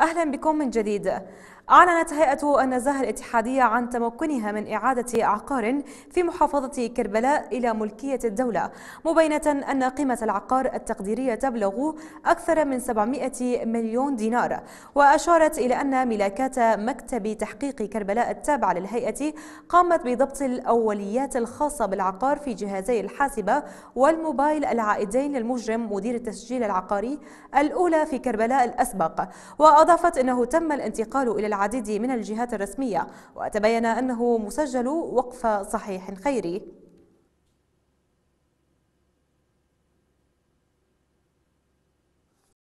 أهلا بكم من جديد أعلنت هيئة النزاهة الاتحادية عن تمكنها من إعادة عقار في محافظة كربلاء إلى ملكية الدولة مبينة أن قيمة العقار التقديرية تبلغ أكثر من 700 مليون دينار وأشارت إلى أن ملاكات مكتب تحقيق كربلاء التابعة للهيئة قامت بضبط الأوليات الخاصة بالعقار في جهازي الحاسبة والموبايل العائدين للمجرم مدير التسجيل العقاري الأولى في كربلاء الأسبق وأضافت أنه تم الانتقال إلى العديد من الجهات الرسمية وتبين أنه مسجل وقف صحيح خيري